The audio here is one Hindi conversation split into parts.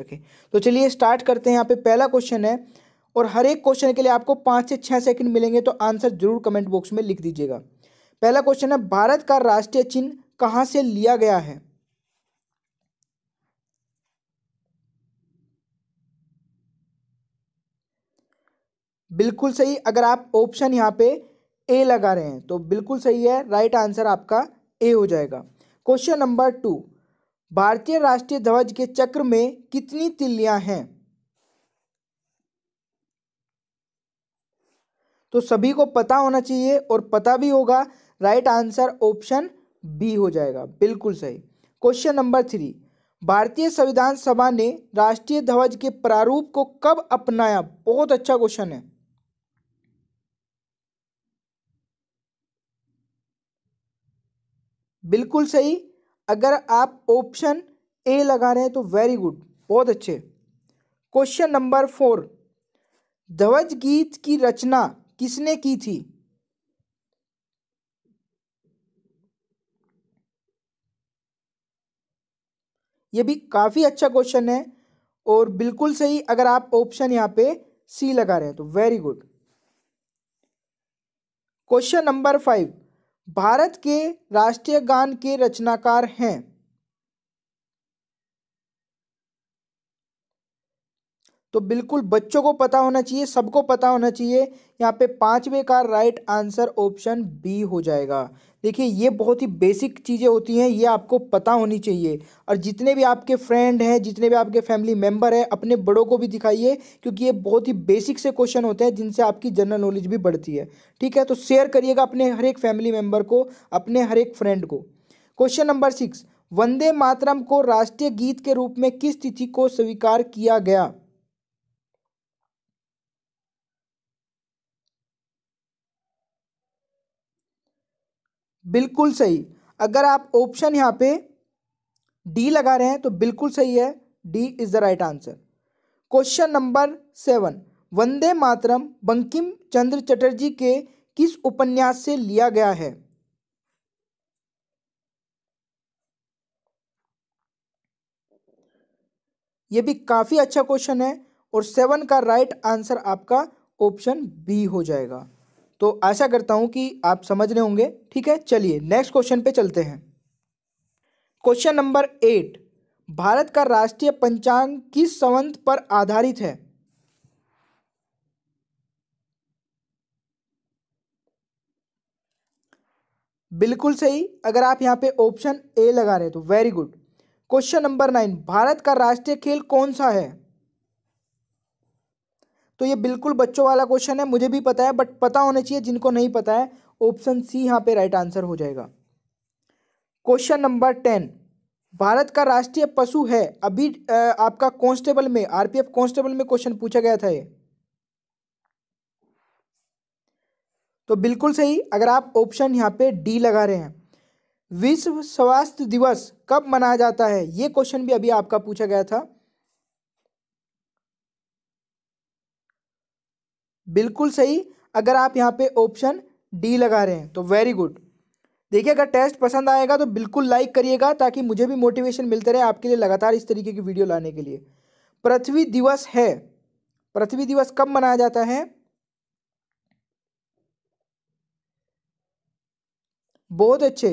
ओके तो चलिए स्टार्ट करते हैं यहाँ पे पहला क्वेश्चन है और हर एक क्वेश्चन के लिए आपको पाँच से छः सेकंड मिलेंगे तो आंसर जरूर कमेंट बॉक्स में लिख दीजिएगा पहला क्वेश्चन है भारत का राष्ट्रीय चिन्ह कहाँ से लिया गया है बिल्कुल सही अगर आप ऑप्शन यहाँ पे ए लगा रहे हैं तो बिल्कुल सही है राइट आंसर आपका ए हो जाएगा क्वेश्चन नंबर टू भारतीय राष्ट्रीय ध्वज के चक्र में कितनी तिल्लियां हैं तो सभी को पता होना चाहिए और पता भी होगा राइट आंसर ऑप्शन बी हो जाएगा बिल्कुल सही क्वेश्चन नंबर थ्री भारतीय संविधान सभा ने राष्ट्रीय ध्वज के प्रारूप को कब अपनाया बहुत अच्छा क्वेश्चन है बिल्कुल सही अगर आप ऑप्शन ए लगा रहे हैं तो वेरी गुड बहुत अच्छे क्वेश्चन नंबर फोर ध्वज गीत की रचना किसने की थी यह भी काफ़ी अच्छा क्वेश्चन है और बिल्कुल सही अगर आप ऑप्शन यहां पे सी लगा रहे हैं तो very good question number five Bharat के राष्ट्रीय गान के रचनाकार हैं तो बिल्कुल बच्चों को पता होना चाहिए सबको पता होना चाहिए यहाँ पे पांचवे का राइट आंसर ऑप्शन बी हो जाएगा देखिए ये बहुत ही बेसिक चीज़ें होती हैं ये आपको पता होनी चाहिए और जितने भी आपके फ्रेंड हैं जितने भी आपके फैमिली मेम्बर हैं अपने बड़ों को भी दिखाइए क्योंकि ये बहुत ही बेसिक से क्वेश्चन होते हैं जिनसे आपकी जनरल नॉलेज भी बढ़ती है ठीक है तो शेयर करिएगा अपने हर एक फैमिली मेम्बर को अपने हर एक फ्रेंड को question number six Vande Mataram को राष्ट्रीय गीत के रूप में किस तिथि को स्वीकार किया गया बिल्कुल सही अगर आप ऑप्शन यहाँ पे डी लगा रहे हैं तो बिल्कुल सही है D is the right answer question number seven Vande Mataram Bankim Chandra Chatterjee के किस उपन्यास से लिया गया है यह भी काफ़ी अच्छा क्वेश्चन है और सेवन का राइट आंसर आपका ऑप्शन बी हो जाएगा तो आशा करता हूं कि आप समझ रहे होंगे ठीक है चलिए नेक्स्ट क्वेश्चन पे चलते हैं क्वेश्चन नंबर एट भारत का राष्ट्रीय पंचांग किस संवंत पर आधारित है बिल्कुल सही अगर आप यहां पे ऑप्शन ए लगा रहे हैं तो very good question number nine Bharat का राष्ट्रीय खेल कौन सा है तो ये बिल्कुल बच्चों वाला क्वेश्चन है मुझे भी पता है बट पता होना चाहिए जिनको नहीं पता है ऑप्शन सी यहाँ पे राइट आंसर हो जाएगा क्वेश्चन नंबर टेन भारत का राष्ट्रीय पशु है अभी आपका कांस्टेबल में आरपीएफ कांस्टेबल में क्वेश्चन पूछा गया था ये तो बिल्कुल सही अगर आप ऑप्शन यहाँ पे डी लगा रहे हैं विश्व स्वास्थ्य दिवस कब मनाया जाता है ये क्वेश्चन भी अभी आपका पूछा गया था बिल्कुल सही अगर आप यहाँ पे ऑप्शन डी लगा रहे हैं तो वेरी गुड देखिए अगर टेस्ट पसंद आएगा तो बिल्कुल लाइक करिएगा ताकि मुझे भी मोटिवेशन मिलते रहे आपके लिए लगातार इस तरीके की वीडियो लाने के लिए पृथ्वी दिवस है पृथ्वी दिवस कब मनाया जाता है बहुत अच्छे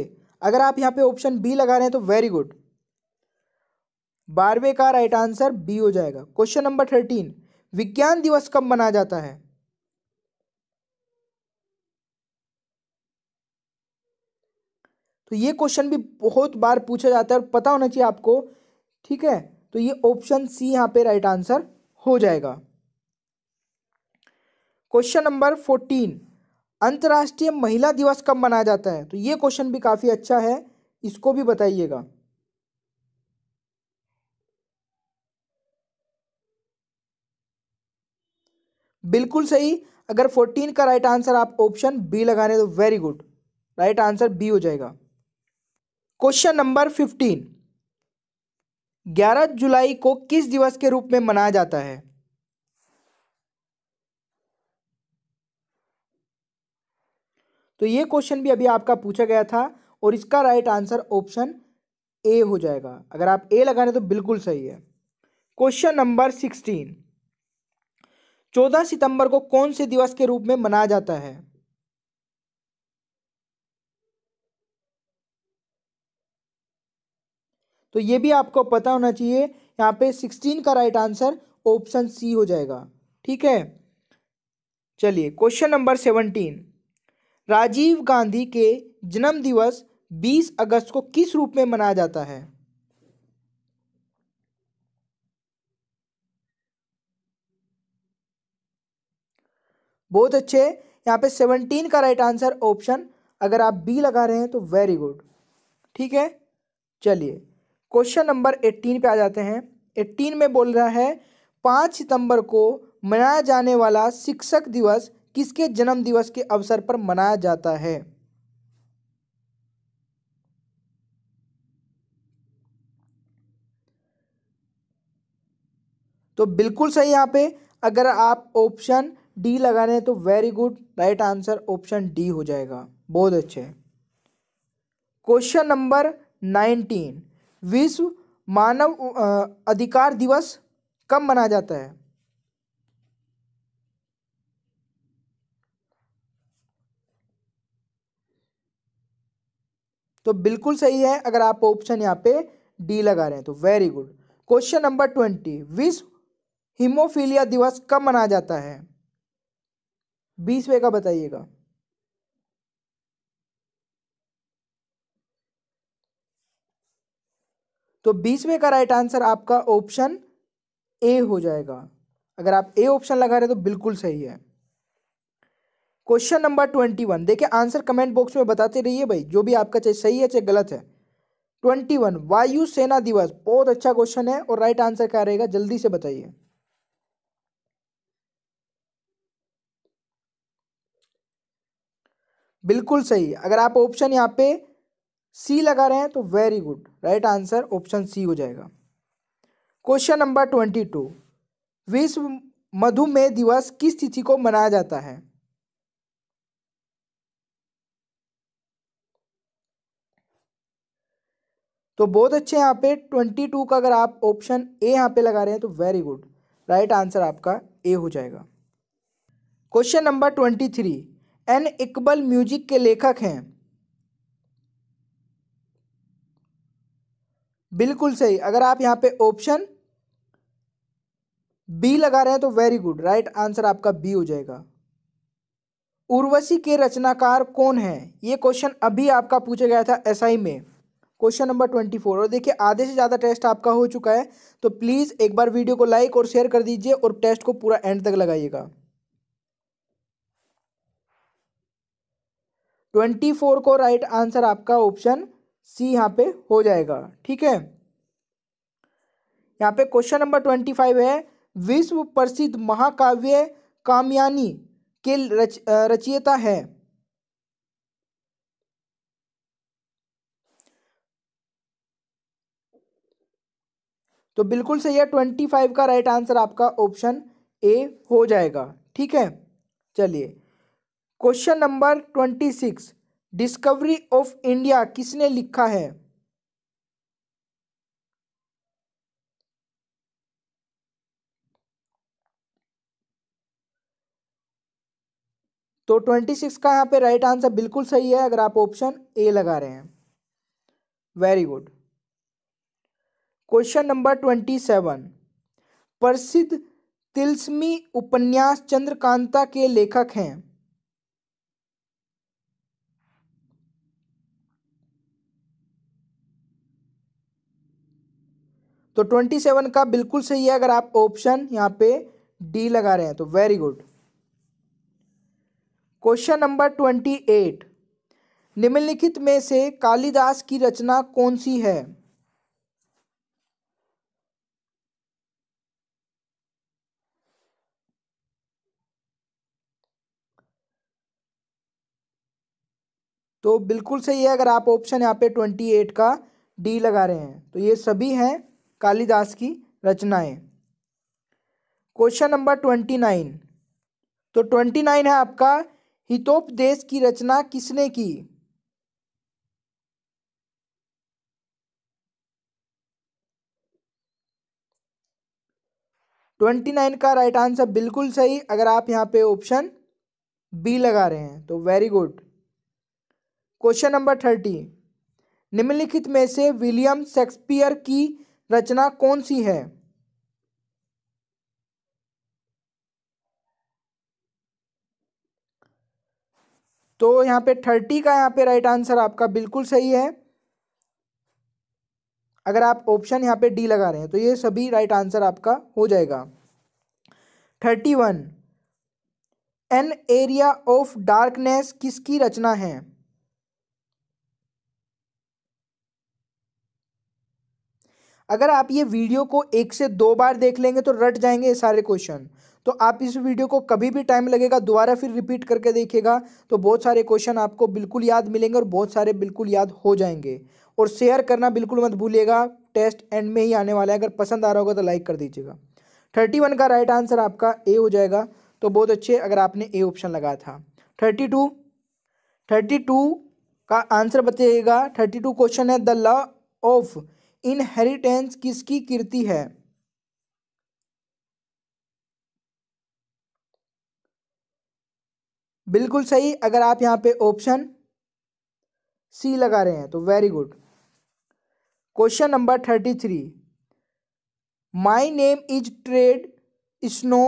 अगर आप यहाँ पे ऑप्शन बी लगा रहे हैं तो वेरी गुड बारहवें का राइट आंसर बी हो जाएगा क्वेश्चन नंबर थर्टीन विज्ञान दिवस कब मनाया जाता है तो ये क्वेश्चन भी बहुत बार पूछा जाता है और पता होना चाहिए आपको ठीक है तो ये ऑप्शन सी यहाँ पे राइट आंसर हो जाएगा क्वेश्चन नंबर फोर्टीन अंतर्राष्ट्रीय महिला दिवस कब मनाया जाता है तो ये क्वेश्चन भी काफ़ी अच्छा है इसको भी बताइएगा बिल्कुल सही अगर फोर्टीन का राइट आंसर आप ऑप्शन बी लगाने तो very good right answer B हो जाएगा क्वेश्चन नंबर फिफ्टीन ग्यारह जुलाई को किस दिवस के रूप में मनाया जाता है तो ये क्वेश्चन भी अभी आपका पूछा गया था और इसका राइट आंसर ऑप्शन ए हो जाएगा अगर आप ए लगाने तो बिल्कुल सही है क्वेश्चन नंबर सिक्सटीन चौदह सितंबर को कौन से दिवस के रूप में मनाया जाता है तो ये भी आपको पता होना चाहिए यहाँ पे सिक्सटीन का राइट आंसर ऑप्शन सी हो जाएगा ठीक है चलिए question number seventeen Rajiv Gandhi के जन्म दिवस बीस अगस्त को किस रूप में मनाया जाता है बहुत अच्छे यहाँ पे सेवनटीन का राइट आंसर ऑप्शन अगर आप बी लगा रहे हैं तो वेरी गुड ठीक है चलिए क्वेश्चन नंबर एट्टीन पे आ जाते हैं एट्टीन में बोल रहा है पाँच सितंबर को मनाया जाने वाला शिक्षक दिवस किसके जन्म दिवस के अवसर पर मनाया जाता है तो बिल्कुल सही यहाँ पे अगर आप ऑप्शन डी लगाने तो very good right answer option D हो जाएगा बहुत अच्छे क्वेश्चन नंबर नाइनटीन विश्व मानव अधिकार दिवस कब मनाया जाता है तो बिल्कुल सही है अगर आप ऑप्शन यहां पे डी लगा रहे हैं तो very good question number twenty विश्व हिमोफीलिया दिवस कब मनाया जाता है बीसवे का बताइएगा तो बीसवें का राइट आंसर आपका ऑप्शन ए हो जाएगा अगर आप ए ऑप्शन लगा रहे तो बिल्कुल सही है क्वेश्चन नंबर ट्वेंटी वन देखिए आंसर कमेंट बॉक्स में बताते रहिए भाई जो भी आपका चाहे सही है चाहे गलत है ट्वेंटी वन वायु सेना दिवस बहुत अच्छा क्वेश्चन है और राइट आंसर क्या रहेगा जल्दी से बताइए बिल्कुल सही अगर आप ऑप्शन यहाँ पे सी लगा रहे हैं तो very good right answer option C हो जाएगा क्वेश्चन नंबर ट्वेंटी टू विश्व मधुमेह दिवस किस तिथि को मनाया जाता है तो बहुत अच्छे यहाँ पे ट्वेंटी टू का अगर आप ऑप्शन ए यहाँ पे लगा रहे हैं तो वेरी गुड राइट आंसर आपका ए हो जाएगा क्वेश्चन नंबर ट्वेंटी थ्री एन इकबल म्यूजिक के लेखक हैं बिल्कुल सही अगर आप यहाँ पे ऑप्शन बी लगा रहे हैं तो वेरी गुड राइट आंसर आपका बी हो जाएगा उर्वशी के रचनाकार कौन है ये क्वेश्चन अभी आपका पूछा गया था एसआई में क्वेश्चन नंबर ट्वेंटी फोर और देखिए आधे से ज़्यादा टेस्ट आपका हो चुका है तो प्लीज़ एक बार वीडियो को लाइक और शेयर कर दीजिए और टेस्ट को पूरा एंड तक लगाइएगा ट्वेंटी फोर को राइट आंसर आपका ऑप्शन सी यहाँ पे हो जाएगा ठीक है यहाँ पे क्वेश्चन नंबर ट्वेंटी फाइव है विश्व प्रसिद्ध महाकाव्य कामयानी के रच, रचियता है तो बिल्कुल सही है ट्वेंटी फाइव का राइट आंसर आपका ऑप्शन ए हो जाएगा ठीक है चलिए question number twenty six discovery of India किसने लिखा है तो ट्वेंटी सिक्स का यहां पे राइट आंसर बिल्कुल सही है अगर आप ऑप्शन ए लगा रहे हैं very good question number twenty seven प्रसिद्ध तिल्समी उपन्यास चंद्रकांता के लेखक हैं तो ट्वेंटी सेवन का बिल्कुल सही है अगर आप ऑप्शन यहाँ पे डी लगा रहे हैं तो very good question number twenty eight निम्नलिखित में से कालिदास की रचना कौन सी है तो बिल्कुल सही है अगर आप ऑप्शन यहाँ पे ट्वेंटी एट का डी लगा रहे हैं तो ये सभी हैं कालिदास की रचनाएं क्वेश्चन नंबर ट्वेंटी नाइन तो ट्वेंटी नाइन है आपका हितोपदेश की रचना किसने की ट्वेंटी नाइन का राइट आंसर बिल्कुल सही अगर आप यहां पे ऑप्शन बी लगा रहे हैं तो very good question number thirty निम्नलिखित में से विलियम शेक्सपियर की रचना कौन सी है तो यहाँ पे थर्टी का यहाँ पे राइट आंसर आपका बिल्कुल सही है अगर आप ऑप्शन यहाँ पे डी लगा रहे हैं तो ये सभी राइट आंसर आपका हो जाएगा thirty one an area of darkness किसकी रचना है अगर आप ये वीडियो को एक से दो बार देख लेंगे तो रट जाएंगे ये सारे क्वेश्चन तो आप इस वीडियो को कभी भी टाइम लगेगा दोबारा फिर रिपीट करके देखिएगा तो बहुत सारे क्वेश्चन आपको बिल्कुल याद मिलेंगे और बहुत सारे बिल्कुल याद हो जाएंगे और शेयर करना बिल्कुल मत भूलिएगा टेस्ट एंड में ही आने वाला है अगर पसंद आ रहा होगा तो लाइक कर दीजिएगा थर्टी वन का राइट आंसर आपका ए हो जाएगा तो बहुत अच्छे अगर आपने ए ऑप्शन लगाया था थर्टी टू थर्टी टू का आंसर बताइएगा थर्टी टू क्वेश्चन है द लॉ ऑफ इनहेरिटेंस किसकी कृति है बिल्कुल सही अगर आप यहां पे ऑप्शन सी लगा रहे हैं तो very good question number thirty three my name is red snow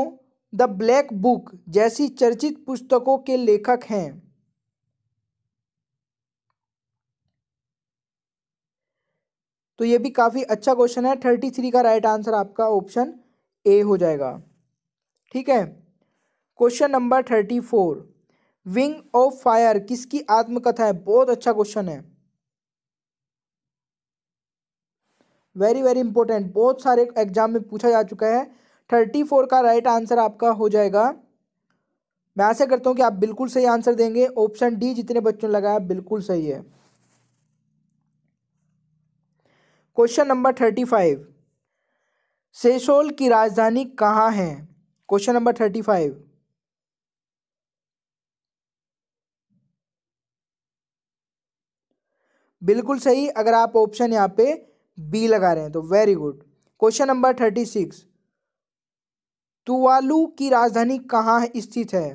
the black book जैसी चर्चित पुस्तकों के लेखक हैं तो ये भी काफ़ी अच्छा क्वेश्चन है थर्टी थ्री का राइट आंसर आपका ऑप्शन ए हो जाएगा ठीक है question number thirty four wing of fire किसकी आत्मकथा है बहुत अच्छा क्वेश्चन है वेरी वेरी इंपॉर्टेंट बहुत सारे एग्जाम में पूछा जा चुका है थर्टी फोर का राइट आंसर आपका हो जाएगा मैं ऐसे करता हूँ कि आप बिल्कुल सही आंसर देंगे ऑप्शन डी जितने बच्चों लगाया बिल्कुल सही है question number thirty five Seychelles की राजधानी कहाँ है क्वेश्चन नंबर थर्टी फाइव बिल्कुल सही अगर आप ऑप्शन यहाँ पे बी लगा रहे हैं तो very good question number thirty six Tuvalu की राजधानी कहाँ स्थित है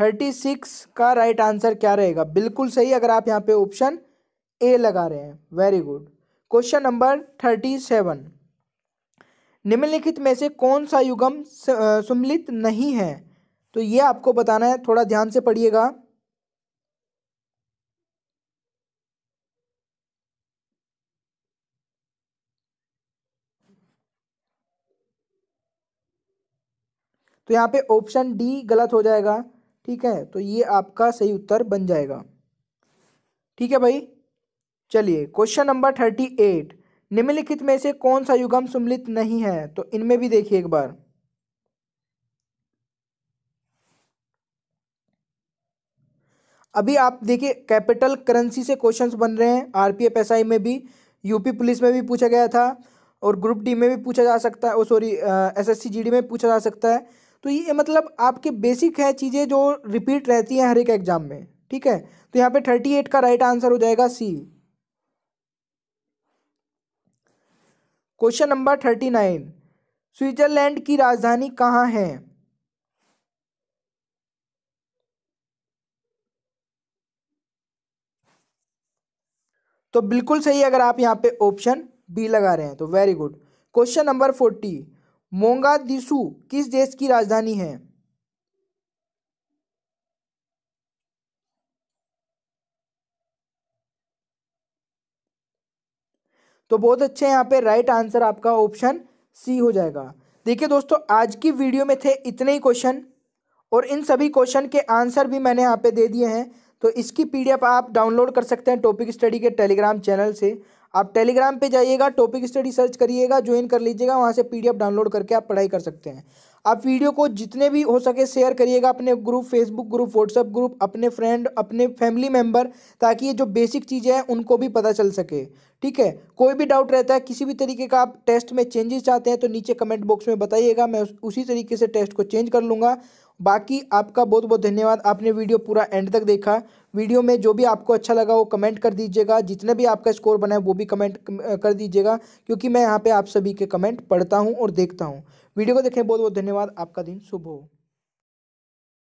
थर्टी सिक्स का राइट right आंसर क्या रहेगा बिल्कुल सही अगर आप यहाँ पे ऑप्शन ए लगा रहे हैं very good question number thirty seven निम्नलिखित में से कौन सा युगम सुमिलित नहीं है तो ये आपको बताना है थोड़ा ध्यान से पढ़िएगा तो यहाँ पे ऑप्शन डी गलत हो जाएगा ठीक है तो ये आपका सही उत्तर बन जाएगा ठीक है भाई चलिए क्वेश्चन नंबर थर्टी एट निम्नलिखित में से कौन सा युगम सम्मिलित नहीं है तो इनमें भी देखिए एक बार अभी आप देखिए कैपिटल करेंसी से क्वेश्चंस बन रहे हैं आरपीएफ एसआई में भी यूपी पुलिस में भी पूछा गया था और ग्रुप डी में भी पूछा जा सकता है ओ सॉरी एसएससी जीडी में पूछा जा सकता है तो ये मतलब आपके बेसिक है चीज़ें जो रिपीट रहती हैं हर एक एग्जाम में ठीक है तो यहाँ पे थर्टी एट का राइट आंसर हो जाएगा C question number thirty nine Switzerland की राजधानी कहाँ है तो बिल्कुल सही अगर आप यहाँ पे ऑप्शन बी लगा रहे हैं तो very good question number forty Mogadishu किस देश की राजधानी है तो बहुत अच्छे यहाँ पे राइट आंसर आपका ऑप्शन सी हो जाएगा देखिए दोस्तों आज की वीडियो में थे इतने ही क्वेश्चन और इन सभी क्वेश्चन के आंसर भी मैंने यहाँ पे दे दिए हैं तो इसकी पीडीएफ आप डाउनलोड कर सकते हैं टॉपिक स्टडी के टेलीग्राम चैनल से आप टेलीग्राम पे जाइएगा टॉपिक स्टडी सर्च करिएगा ज्वाइन कर लीजिएगा वहाँ से पीडीएफ डाउनलोड करके आप पढ़ाई कर सकते हैं आप वीडियो को जितने भी हो सके शेयर करिएगा अपने group Facebook group WhatsApp group अपने फ्रेंड अपने फैमिली मेम्बर ताकि ये जो बेसिक चीज़ें हैं उनको भी पता चल सके ठीक है कोई भी डाउट रहता है किसी भी तरीके का आप टेस्ट में चेंजेस चाहते हैं तो नीचे कमेंट बॉक्स में बताइएगा मैं उसी तरीके से टेस्ट को चेंज कर लूँगा बाकी आपका बहुत बहुत धन्यवाद आपने वीडियो पूरा एंड तक देखा वीडियो में जो भी आपको अच्छा लगा वो कमेंट कर दीजिएगा जितने भी आपका स्कोर बना है वो भी कमेंट कर दीजिएगा क्योंकि मैं यहाँ पे आप सभी के कमेंट पढ़ता हूँ और देखता हूँ वीडियो को देखने बहुत बहुत धन्यवाद आपका दिन शुभ हो